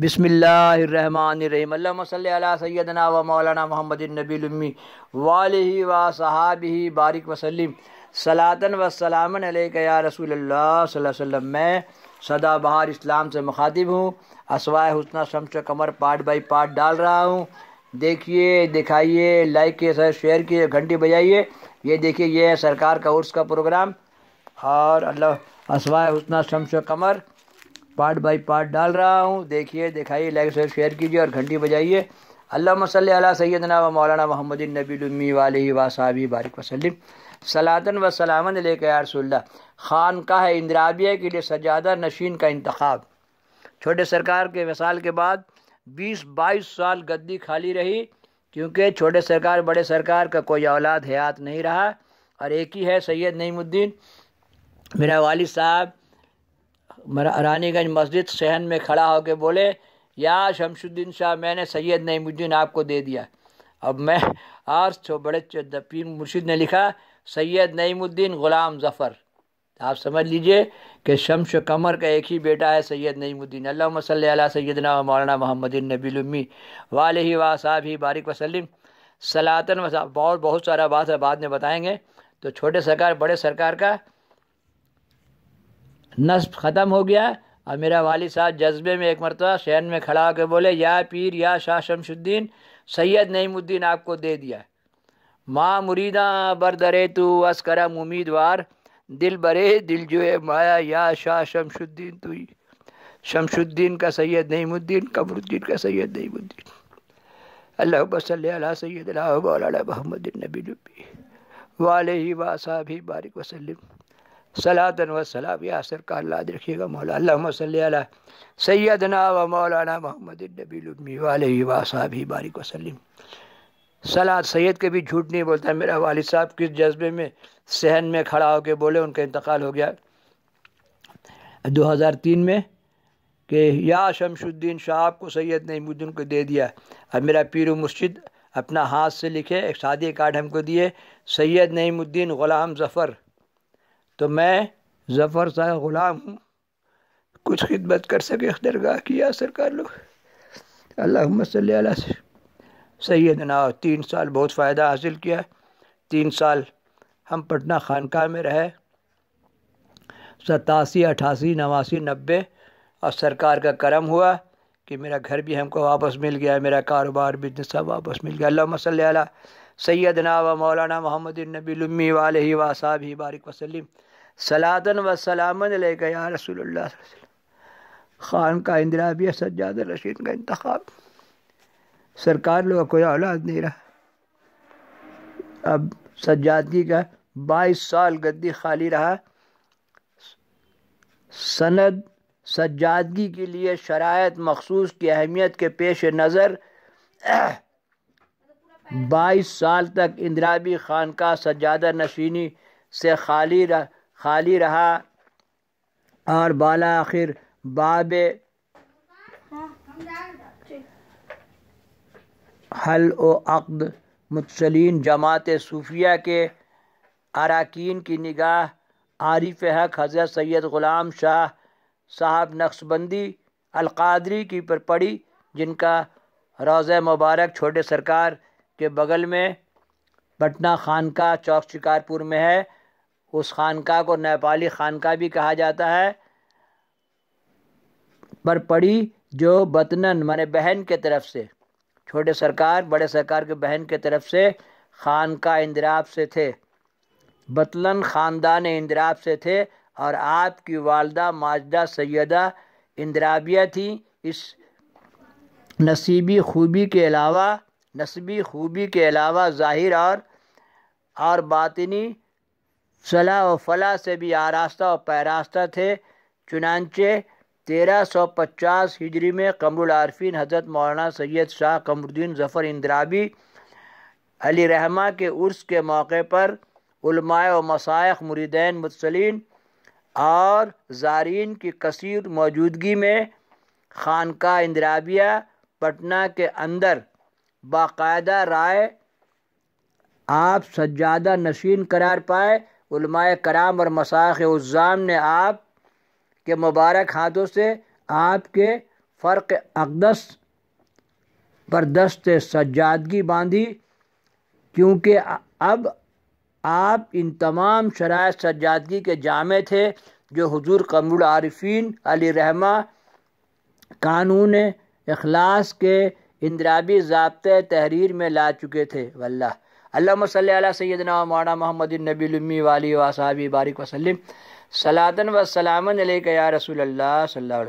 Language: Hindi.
बिसमीम्ल सैदना व मौलाना मोहम्मद नबी वाल व बारिक वसलम सलातन व सलामन या रसूल वसम मैं बहार इस्लाम से मुखातिब हूँ असवाय हुसना शमश कमर पार्ट बाई पार्ट डाल रहा हूँ देखिए दिखाइए लाइक किए सर शेयर किए घंटी बजाइए ये देखिए ये है सरकार का उर्स का प्रोग्राम और अल्लाह असवाय हुसना शमश कमर पार्ट बाय पार्ट डाल रहा हूँ देखिए दिखाइए लाइक से शेयर कीजिए और घंटी बजाइए अल्लाह मसल सैदना व मौलाना महमद नबीमी वाल वासाबी बारिक वसलम सलातन व सलामन के यारसोल्ला खान का है इंद्राबिया के लिए सजादा नशीन का इंतखब छोटे सरकार के मिसाल के बाद बीस बाईस साल गद्दी खाली रही क्योंकि छोटे सरकार बड़े सरकार का कोई औलाद हयात नहीं रहा और एक ही है सैयद नईमुद्दीन मेरा वालिद साहब रानीगंज मस्जिद सहन में खड़ा होकर बोले या शमशुद्दीन शाह मैंने सैयद नईमुद्दीन आपको दे दिया अब मैं आज तो बड़े पीर मुर्शिद ने लिखा सैयद नईमुद्दीन ग़ुलाम ज़फ़र आप समझ लीजिए कि शमश कमर का एक ही बेटा है सैयद नईमुद्दीन अल्लाह सल सैदना मौलाना मोहम्मद नबीलुमी वाल ही वा साहब ही बारिक वसलम सलातन वसा बहुत बहुत सारा बात है बाद में बताएँगे तो छोटे सरकार बड़े सरकार का नस्ब ख़त्म हो गया और मेरा वाली साहब जज्बे में एक मरतबा शहन में खड़ा होकर बोले या पीर या शाह शमशुद्दीन सैयद नईमुद्दीन आपको दे दिया माँ मुरीदा बरदरे तू करम उम्मीदवार दिल बरे दिल जो है माया या शाह शमशुद्दीन तू शमशुद्दीन का सैयद नईमुद्दीन कमरुद्दीन का सैयद नईमुद्दीन अल्लाह सल सैद महमद नबी नबी वाल ही बारिक वसलम सलातन व सलाम या असर का अल्लाह रखिएगा मौला अल्लाह सल सैदना व मौलाना मोहम्मद नबी वाली वासाबी बारिक वसलम सलाद सैद के भी झूठ नहीं बोलता मेरा वालद साहब किस जज्बे में सहन में खड़ा होकर बोले उनका इंतकाल हो गया 2003 में कि या शमशुद्दीन शाह आपको सैयद नईमुद्दीन को दे दिया अब मेरा पीर मस्जिद अपना हाथ से लिखे एक शादी कार्ड हमको दिए सैयद नईमुद्दीन ग़ुलाम जफ़र तो मैं ज़फ़र शाह ग़ुलाम हूँ कुछ खिदमत कर सके दरगाह की या सरकार लोग अल्लाह सही है ना तीन साल बहुत फ़ायदा हासिल किया तीन साल हम पटना खानका में रहे सतासी अठासी नवासी नब्बे और सरकार का करम हुआ कि मेरा घर भी हमको वापस मिल गया मेरा कारोबार बिजनेस सब वापस मिल गया अल्लाह मसल सैदना व मौलाना मोहम्मद नबीमी वाल वसाब बारिक वसलम सलातन व सलामन गया रसूल ख़ान का इंदिरा भी सज्जाद रशीद का इंतखब सरकार लोग कोई औलाद नहीं रहा अब सज्जादगी का बाईस साल गद्दी खाली रहा सनद सज्जादगी के लिए शरात मखसूस की अहमियत के पेश नज़र बाईस साल तक इंदिराबी खान का सजादा नशीनी से खाली रह, खाली रहा और बाला आखिर बाब हल व मुतसलिन जमात सूफिया के अरकान की निगाह आरिफ हक हज़रत सैयद ग़ुलाम शाह साहब नक्शबंदी अलकादरी की पर पड़ी जिनका रोज़ मुबारक छोटे सरकार के बगल में पटना खानका चौक शिकारपुर में है उस खानका को नेपाली खानका भी कहा जाता है पर पड़ी जो बतनन माने बहन के तरफ से छोटे सरकार बड़े सरकार के बहन के तरफ से खानका इंदिराब से थे बतलन ख़ानदान इंदिराब से थे और आपकी वालदा माजदा सैदा इंदिराबिया थी इस नसीबी खूबी के अलावा नस्बी खूबी के अलावा ज़ाहिर और और बातनी सलाह व फलाह से भी आरास्ता और पैरास्ता थे चुनानचे तेरह सौ पचास हिजरी में कमरुल आरफीन हज़रत मौलाना सैयद शाह कमरुद्दीन ज़फ़र इंद्राबी अली रहमा के उर्स के मौके पर उलमाए व मसाइक मुरीदैन मुसलिन और जारीन की कसर मौजूदगी में खानका इंद्राबिया पटना के अंदर बाकायदा राय आप सज्जादा नशीन करार पाए उलमाए कराम और मसाख उज़ाम ने आप के मुबारक हाथों से आपके फ़र्क अकदस पर दस्त सज्जादगी बांधी क्योंकि अब आप इन तमाम शराय सज्जादगी के जामे थे जो हजूर कमरुल आरफीन अली रहमा कानून अखलास के इंदराबी जबत तहरीर में ला चुके थे वल्ला अल्लाम सैदना मौना मोहम्मद नबीमी वाली वसाबी बारिक वसलम सलातन व सलामन या रसूल अल्लाह